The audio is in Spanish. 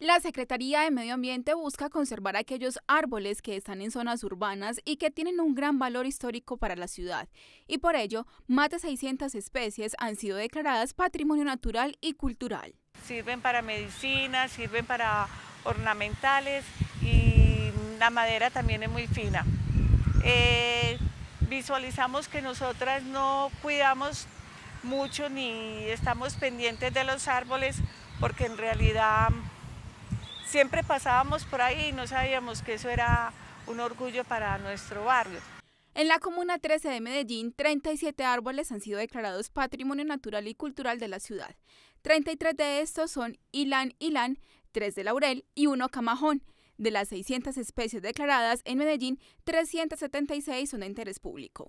La Secretaría de Medio Ambiente busca conservar aquellos árboles que están en zonas urbanas y que tienen un gran valor histórico para la ciudad, y por ello, más de 600 especies han sido declaradas patrimonio natural y cultural. Sirven para medicina, sirven para ornamentales y la madera también es muy fina. Eh, visualizamos que nosotras no cuidamos mucho ni estamos pendientes de los árboles porque en realidad siempre pasábamos por ahí y no sabíamos que eso era un orgullo para nuestro barrio. En la Comuna 13 de Medellín, 37 árboles han sido declarados Patrimonio Natural y Cultural de la ciudad. 33 de estos son ilan ilan, 3 de Laurel y 1 Camajón. De las 600 especies declaradas en Medellín, 376 son de interés público.